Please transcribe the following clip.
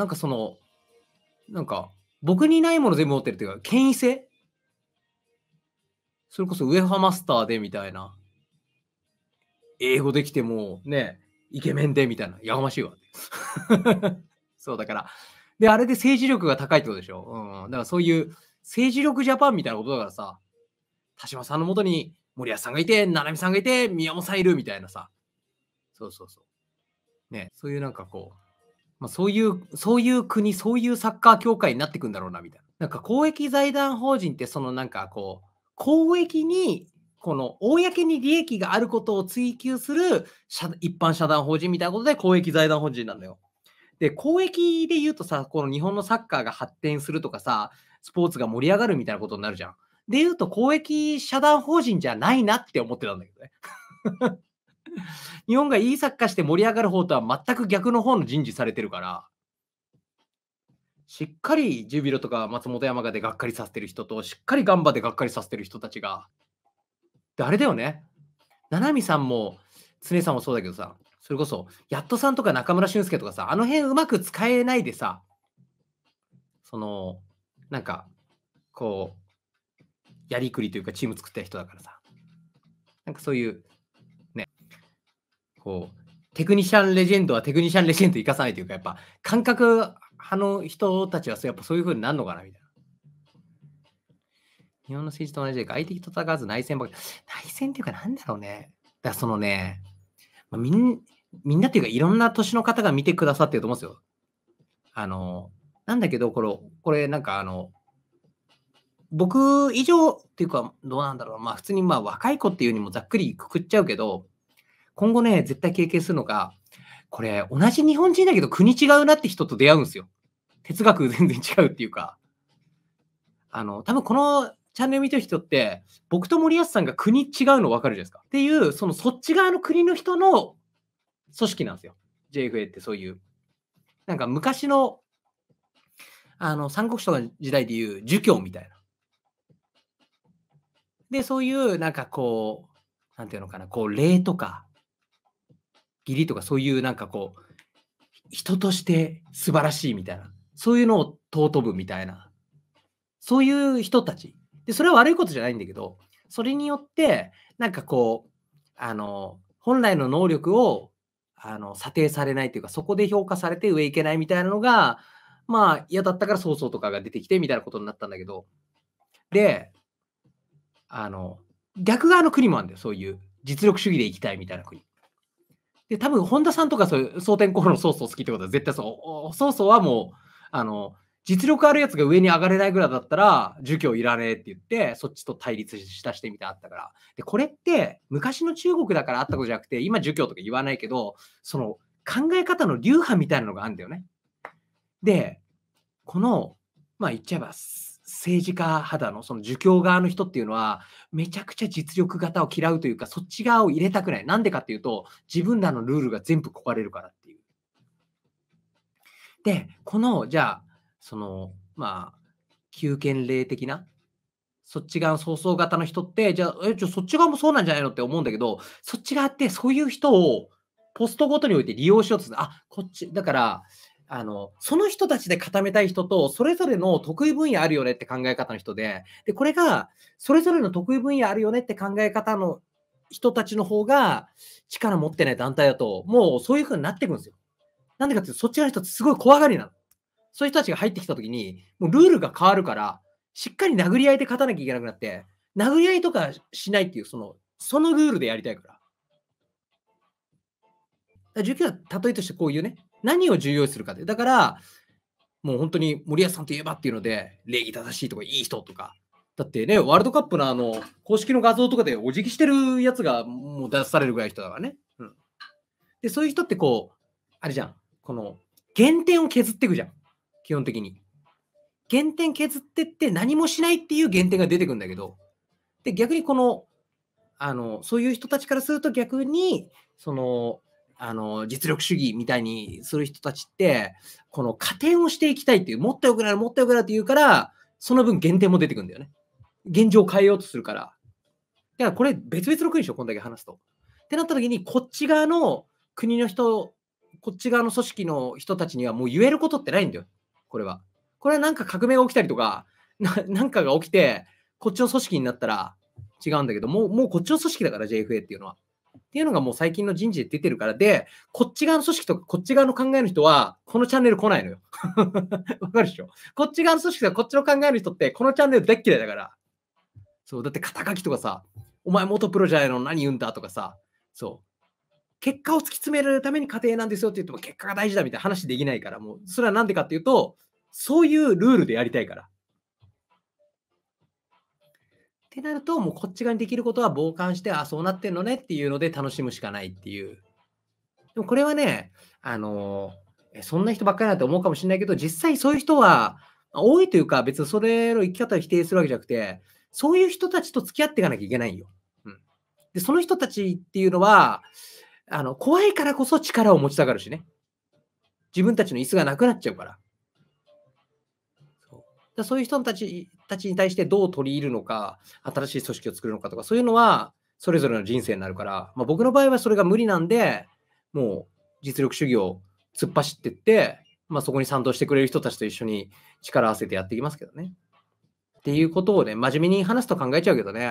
なんかその、なんか、僕にないもの全部持ってるっていうか、権威性それこそウエハマスターでみたいな。英語できてもね、イケメンでみたいな。やがましいわ。そうだから。で、あれで政治力が高いってことでしょ。うん。だからそういう政治力ジャパンみたいなことだからさ、田島さんのもとに森保さんがいて、七海さんがいて、宮本さんいるみたいなさ。そうそうそう。ね、そういうなんかこう、まあ、そういう、そういう国、そういうサッカー協会になってくんだろうな、みたいな。なんか公益財団法人って、そのなんかこう、公益に、この、公に利益があることを追求する一般社団法人みたいなことで公益財団法人なのよ。で、公益で言うとさ、この日本のサッカーが発展するとかさ、スポーツが盛り上がるみたいなことになるじゃん。で言うと、公益社団法人じゃないなって思ってたんだけどね。日本がいいサッカーして盛り上がる方とは全く逆の方の人事されてるから、しっかりジュビロとか松本山雅でがっかりさせてる人と、しっかりガンバでがっかりさせてる人たちが、で、あれだよね。七海さんも、常さんもそうだけどさ、それこそ、やっとさんとか中村俊輔とかさ、あの辺うまく使えないでさ、その、なんか、こう、やりくりというかチーム作った人だからさ、なんかそういうこう、テクニシャンレジェンドはテクニシャンレジェンド生かさないというか、やっぱ感覚派の人たちはやっぱそういうふうになるのかなみたいな。日本の政治と同じで外敵と戦わず内戦ばかり。内戦っていうかなんだろうね。だそのね、まあ、みんみんなっていうかいろんな年の方が見てくださってると思うんですよ。あの、なんだけど、これ、これなんかあの、僕以上っていうか、どうなんだろう。まあ普通にまあ若い子っていうにもざっくりくくっちゃうけど、今後ね、絶対経験するのが、これ、同じ日本人だけど国違うなって人と出会うんですよ。哲学全然違うっていうか。あの、多分このチャンネル見てる人って、僕と森保さんが国違うの分かるじゃないですか。っていう、そのそっち側の国の人の組織なんですよ。JFA ってそういう。なんか昔の、あの、三国志とか時代でいう儒教みたいな。で、そういう、なんかこう、なんていうのかな、こう、礼とか、義理とかそういうなんかこう、人として素晴らしいみたいな、そういうのを尊ぶみたいな、そういう人たち。で、それは悪いことじゃないんだけど、それによって、なんかこう、あの、本来の能力をあの査定されないというか、そこで評価されて上いけないみたいなのが、まあ嫌だったから曹操とかが出てきてみたいなことになったんだけど、で、あの、逆側の国もあるんだよ、そういう。実力主義でいきたいみたいな国。で、多分本田さんとかそういう蒼天コロの曹操好きってことは絶対そう。曹操はもう、あの、実力あるやつが上に上がれないぐらいだったら、儒教いらねえって言って、そっちと対立したしてみたいあったから。で、これって昔の中国だからあったことじゃなくて、今儒教とか言わないけど、その考え方の流派みたいなのがあるんだよね。で、この、まあ言っちゃえば、政治家肌のその儒教側の人っていうのはめちゃくちゃ実力型を嫌うというかそっち側を入れたくないなんでかっていうと自分らのルールが全部壊れるからっていう。でこのじゃあそのまあ旧権霊的なそっち側の早々型の人ってじゃあえちょそっち側もそうなんじゃないのって思うんだけどそっち側ってそういう人をポストごとにおいて利用しようとするあこっちだからあの、その人たちで固めたい人と、それぞれの得意分野あるよねって考え方の人で、で、これが、それぞれの得意分野あるよねって考え方の人たちの方が、力持ってない団体だと、もうそういう風になっていくんですよ。なんでかっていうと、そっちの人ってすごい怖がりなの。そういう人たちが入ってきた時に、もうルールが変わるから、しっかり殴り合いで勝たなきゃいけなくなって、殴り合いとかしないっていう、その、そのルールでやりたいから。から19は例えとしてこういうね、何を重要視するかで。だから、もう本当に森保さんといえばっていうので、礼儀正しいとかいい人とか。だってね、ワールドカップのあの、公式の画像とかでお辞儀してるやつがもう出されるぐらい人だからね。うん。で、そういう人ってこう、あれじゃん。この、原点を削っていくじゃん。基本的に。原点削ってって何もしないっていう原点が出てくんだけど。で、逆にこの、あの、そういう人たちからすると逆に、その、あの、実力主義みたいにする人たちって、この加点をしていきたいっていう、もっと良くなる、もっと良くなるって言うから、その分減点も出てくんだよね。現状を変えようとするから。だからこれ別々の国でしょ、こんだけ話すと。ってなった時に、こっち側の国の人、こっち側の組織の人たちにはもう言えることってないんだよ、これは。これはなんか革命が起きたりとか、なんかが起きて、こっちの組織になったら違うんだけど、もうもうこっちの組織だから JFA っていうのは。っていうのがもう最近の人事で出てるからで、こっち側の組織とかこっち側の考えの人は、このチャンネル来ないのよ。わかるでしょこっち側の組織とかこっちの考えの人って、このチャンネル大っ嫌いだから。そう、だって肩書きとかさ、お前元プロじゃないの何言うんだとかさ、そう。結果を突き詰めるために家庭なんですよって言っても結果が大事だみたいな話できないから、もうそれはなんでかっていうと、そういうルールでやりたいから。ってなると、もうこっち側にできることは傍観して、あ、そうなってんのねっていうので楽しむしかないっていう。でもこれはね、あの、そんな人ばっかりだて思うかもしれないけど、実際そういう人は多いというか、別にそれの生き方を否定するわけじゃなくて、そういう人たちと付き合っていかなきゃいけないよ。うん、で、その人たちっていうのは、あの、怖いからこそ力を持ちたがるしね。自分たちの椅子がなくなっちゃうから。そうだそういう人たちたちに対してどう取り入るのか、新しい組織を作るのかとか、そういうのはそれぞれの人生になるから、まあ、僕の場合はそれが無理なんで、もう実力主義を突っ走ってって、まあ、そこに賛同してくれる人たちと一緒に力を合わせてやっていきますけどね。っていうことをね、真面目に話すと考えちゃうけどね。